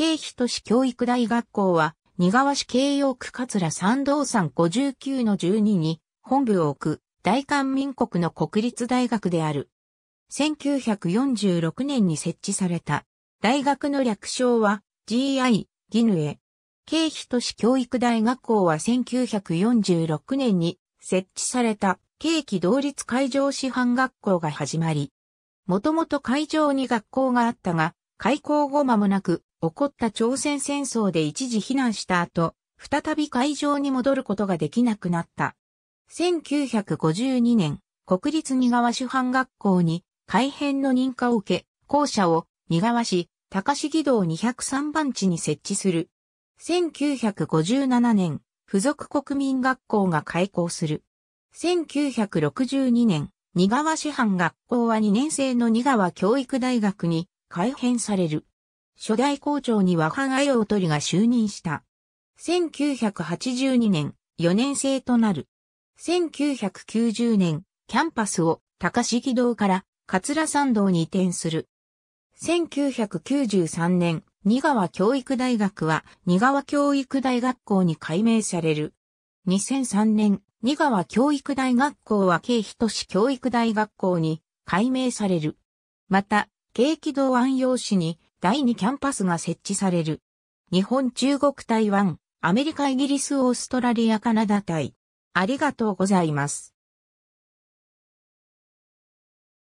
京市都市教育大学校は、新川市京陽区桂三道山59の12に本部を置く大韓民国の国立大学である。1946年に設置された。大学の略称は GI、ギヌエ。京市都市教育大学校は1946年に設置された京畿同立海上師範学校が始まり。もともと海上に学校があったが、開港後間もなく、起こった朝鮮戦争で一時避難した後、再び海上に戻ることができなくなった。1952年、国立二川主犯学校に改編の認可を受け、校舎を二川市高市議道203番地に設置する。1957年、付属国民学校が開校する。1962年、二川市藩学校は2年生の二川教育大学に改編される。初代校長にはハ愛アヨりが就任した。1982年、4年生となる。1990年、キャンパスを高敷堂から桂山道に移転する。1993年、新川教育大学は新川教育大学校に改名される。2003年、新川教育大学校は京都市教育大学校に改名される。また、軽軌道安陽市に第2キャンパスが設置される。日本、中国、台湾、アメリカ、イギリス、オーストラリア、カナダ対。ありがとうございます。